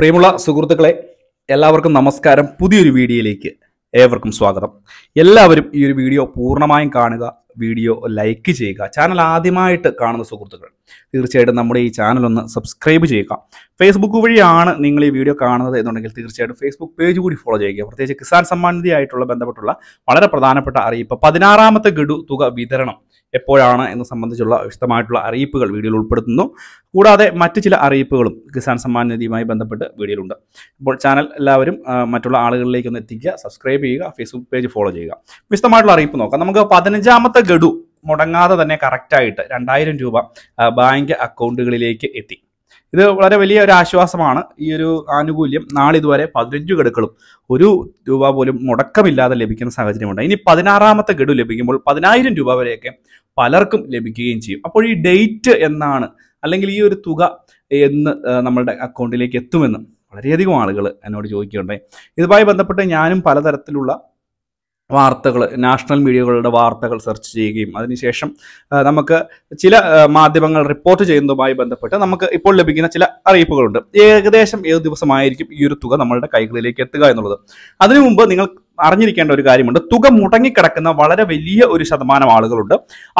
പ്രിയമുള്ള സുഹൃത്തുക്കളെ എല്ലാവർക്കും നമസ്കാരം പുതിയൊരു വീഡിയോയിലേക്ക് ഏവർക്കും സ്വാഗതം എല്ലാവരും ഈ ഒരു വീഡിയോ പൂർണ്ണമായും കാണുക വീഡിയോ ലൈക്ക് ചെയ്യുക ചാനൽ ആദ്യമായിട്ട് കാണുന്ന സുഹൃത്തുക്കൾ തീർച്ചയായിട്ടും നമ്മുടെ ഈ ചാനൽ ഒന്ന് സബ്സ്ക്രൈബ് ചെയ്യുക ഫേസ്ബുക്ക് വഴിയാണ് നിങ്ങൾ ഈ വീഡിയോ കാണുന്നത് എന്നുണ്ടെങ്കിൽ തീർച്ചയായിട്ടും ഫേസ്ബുക്ക് പേജ് കൂടി ഫോളോ ചെയ്യുക പ്രത്യേകിച്ച് കിസാൻ സമ്മാനിധിയായിട്ടുള്ള ബന്ധപ്പെട്ടുള്ള വളരെ പ്രധാനപ്പെട്ട അറിയിപ്പ് പതിനാറാമത്തെ ഗഡു തുക വിതരണം എപ്പോഴാണ് എന്ന് സംബന്ധിച്ചുള്ള വിശദമായിട്ടുള്ള അറിയിപ്പുകൾ വീഡിയോയിൽ ഉൾപ്പെടുത്തുന്നു കൂടാതെ മറ്റ് ചില അറിയിപ്പുകളും കിസാൻ സമ്മാൻ നിധിയുമായി ബന്ധപ്പെട്ട് വീഡിയോയിലുണ്ട് അപ്പോൾ ചാനൽ എല്ലാവരും മറ്റുള്ള ആളുകളിലേക്ക് ഒന്ന് എത്തിക്കുക സബ്സ്ക്രൈബ് ചെയ്യുക ഫേസ്ബുക്ക് പേജ് ഫോളോ ചെയ്യുക വിശദമായിട്ടുള്ള അറിയിപ്പ് നോക്കാം നമുക്ക് പതിനഞ്ചാമത്തെ ഗഡു മുടങ്ങാതെ തന്നെ കറക്റ്റായിട്ട് രണ്ടായിരം രൂപ ബാങ്ക് അക്കൗണ്ടുകളിലേക്ക് എത്തി ഇത് വളരെ വലിയ ഒരു ആശ്വാസമാണ് ഈ ഒരു ആനുകൂല്യം നാളെ ഇതുവരെ പതിനഞ്ച് ഗഡുക്കളും ഒരു രൂപ പോലും മുടക്കമില്ലാതെ ലഭിക്കുന്ന സാഹചര്യമുണ്ട് ഇനി പതിനാറാമത്തെ ഗഡു ലഭിക്കുമ്പോൾ പതിനായിരം രൂപ വരെയൊക്കെ പലർക്കും ലഭിക്കുകയും ചെയ്യും അപ്പോൾ ഈ ഡേറ്റ് എന്നാണ് അല്ലെങ്കിൽ ഈ ഒരു തുക എന്ന് നമ്മളുടെ അക്കൗണ്ടിലേക്ക് എത്തുമെന്ന് വളരെയധികം ആളുകൾ എന്നോട് ചോദിക്കുകയുണ്ടായി ഇതുമായി ബന്ധപ്പെട്ട് ഞാനും പലതരത്തിലുള്ള വാർത്തകൾ നാഷണൽ മീഡിയകളുടെ വാർത്തകൾ സെർച്ച് ചെയ്യുകയും അതിനുശേഷം നമുക്ക് ചില മാധ്യമങ്ങൾ റിപ്പോർട്ട് ചെയ്യുന്നതുമായി ബന്ധപ്പെട്ട് നമുക്ക് ഇപ്പോൾ ലഭിക്കുന്ന ചില അറിയിപ്പുകളുണ്ട് ഏകദേശം ഏത് ദിവസമായിരിക്കും ഈ ഒരു തുക നമ്മളുടെ കൈകളിലേക്ക് എത്തുക എന്നുള്ളത് അതിനു മുമ്പ് നിങ്ങൾ അറിഞ്ഞിരിക്കേണ്ട ഒരു കാര്യമുണ്ട് തുക മുടങ്ങിക്കിടക്കുന്ന വളരെ വലിയ ഒരു ശതമാനം ആളുകളുണ്ട്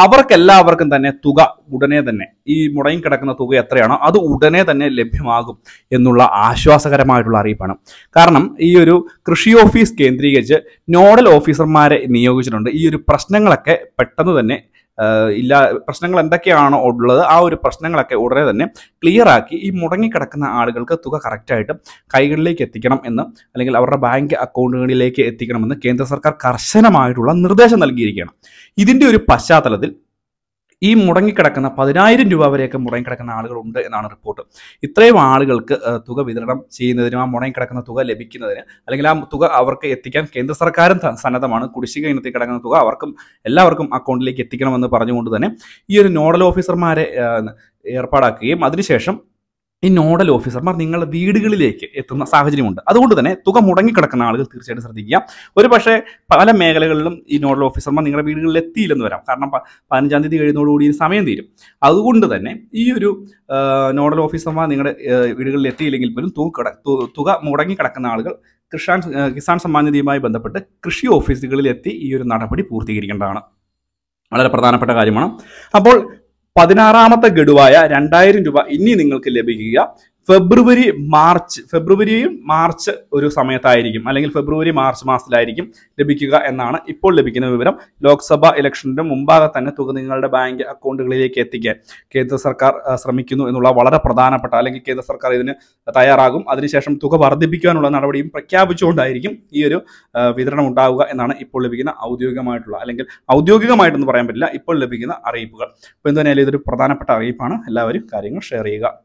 അവർക്കെല്ലാവർക്കും തന്നെ തുക ഉടനെ തന്നെ ഈ മുടങ്ങിക്കിടക്കുന്ന തുക എത്രയാണോ അത് ഉടനെ തന്നെ ലഭ്യമാകും എന്നുള്ള ആശ്വാസകരമായിട്ടുള്ള അറിയിപ്പാണ് കാരണം ഈ ഒരു കൃഷി ഓഫീസ് കേന്ദ്രീകരിച്ച് നോഡൽ ഓഫീസർമാരെ നിയോഗിച്ചിട്ടുണ്ട് ഈ ഒരു പ്രശ്നങ്ങളൊക്കെ പെട്ടെന്ന് തന്നെ ഇല്ല പ്രശ്നങ്ങൾ എന്തൊക്കെയാണോ ഉള്ളത് ആ ഒരു പ്രശ്നങ്ങളൊക്കെ ഉടനെ തന്നെ ക്ലിയർ ആക്കി ഈ മുടങ്ങിക്കിടക്കുന്ന ആളുകൾക്ക് തുക കറക്റ്റായിട്ട് കൈകളിലേക്ക് എത്തിക്കണം എന്ന് അല്ലെങ്കിൽ അവരുടെ ബാങ്ക് അക്കൗണ്ടുകളിലേക്ക് എത്തിക്കണമെന്ന് കേന്ദ്ര സർക്കാർ കർശനമായിട്ടുള്ള നിർദ്ദേശം നൽകിയിരിക്കുകയാണ് ഇതിൻ്റെ ഒരു പശ്ചാത്തലത്തിൽ ഈ മുടങ്ങിക്കിടക്കുന്ന പതിനായിരം രൂപ വരെയൊക്കെ മുടങ്ങിക്കിടക്കുന്ന ആളുകളുണ്ട് എന്നാണ് റിപ്പോർട്ട് ഇത്രയും ആളുകൾക്ക് തുക വിതരണം ചെയ്യുന്നതിനും ആ മുടങ്ങിക്കിടക്കുന്ന തുക ലഭിക്കുന്നതിന് അല്ലെങ്കിൽ ആ തുക അവർക്ക് എത്തിക്കാൻ കേന്ദ്ര സർക്കാരും സന്നദ്ധമാണ് കുടിശ്ശിക ഇനത്തിൽ കിടക്കുന്ന തുക അവർക്കും എല്ലാവർക്കും അക്കൗണ്ടിലേക്ക് എത്തിക്കണമെന്ന് പറഞ്ഞുകൊണ്ട് തന്നെ ഈ ഒരു നോഡൽ ഓഫീസർമാരെ ഏർപ്പാടാക്കുകയും അതിനുശേഷം ഈ നോഡൽ ഓഫീസർമാർ നിങ്ങളുടെ വീടുകളിലേക്ക് എത്തുന്ന സാഹചര്യമുണ്ട് അതുകൊണ്ട് തന്നെ തുക മുടങ്ങിക്കിടക്കുന്ന ആളുകൾ തീർച്ചയായിട്ടും ശ്രദ്ധിക്കുക ഒരു പക്ഷേ പല മേഖലകളിലും ഈ നോഡൽ ഓഫീസർമാർ നിങ്ങളുടെ വീടുകളിൽ എത്തിയില്ലെന്ന് വരാം കാരണം പതിനഞ്ചാം തീയതി കഴിയുന്നതോടുകൂടി സമയം തീരും അതുകൊണ്ട് തന്നെ ഈ ഒരു നോഡൽ ഓഫീസർമാർ നിങ്ങളുടെ വീടുകളിൽ എത്തിയില്ലെങ്കിൽ പോലും തുക തുക മുടങ്ങിക്കിടക്കുന്ന ആളുകൾ കിഷാൻ കിസാൻ സമ്മാൻ നിധിയുമായി ബന്ധപ്പെട്ട് കൃഷി ഓഫീസുകളിൽ എത്തി ഈ ഒരു നടപടി പൂർത്തീകരിക്കേണ്ടതാണ് വളരെ പ്രധാനപ്പെട്ട കാര്യമാണ് അപ്പോൾ പതിനാറാമത്തെ ഗഡുവായ രണ്ടായിരം രൂപ ഇനി നിങ്ങൾക്ക് ലഭിക്കുക ഫെബ്രുവരി മാർച്ച് ഫെബ്രുവരിയും മാർച്ച് ഒരു സമയത്തായിരിക്കും അല്ലെങ്കിൽ ഫെബ്രുവരി മാർച്ച് മാസത്തിലായിരിക്കും ലഭിക്കുക എന്നാണ് ഇപ്പോൾ ലഭിക്കുന്ന വിവരം ലോക്സഭാ ഇലക്ഷന്റെ മുമ്പാകെ തന്നെ തുക നിങ്ങളുടെ ബാങ്ക് അക്കൗണ്ടുകളിലേക്ക് എത്തിക്കാൻ കേന്ദ്ര സർക്കാർ ശ്രമിക്കുന്നു എന്നുള്ള വളരെ പ്രധാനപ്പെട്ട അല്ലെങ്കിൽ കേന്ദ്ര സർക്കാർ ഇതിന് തയ്യാറാകും അതിനുശേഷം തുക വർദ്ധിപ്പിക്കാനുള്ള നടപടിയും പ്രഖ്യാപിച്ചുകൊണ്ടായിരിക്കും ഈ ഒരു വിതരണം ഉണ്ടാവുക എന്നാണ് ഇപ്പോൾ ലഭിക്കുന്ന ഔദ്യോഗികമായിട്ടുള്ള അല്ലെങ്കിൽ ഔദ്യോഗികമായിട്ടൊന്നും പറയാൻ പറ്റില്ല ഇപ്പോൾ ലഭിക്കുന്ന അറിയിപ്പുകൾ അപ്പോൾ എന്തായാലും ഇതൊരു പ്രധാനപ്പെട്ട അറിയിപ്പാണ് എല്ലാവരും കാര്യങ്ങൾ ഷെയർ ചെയ്യുക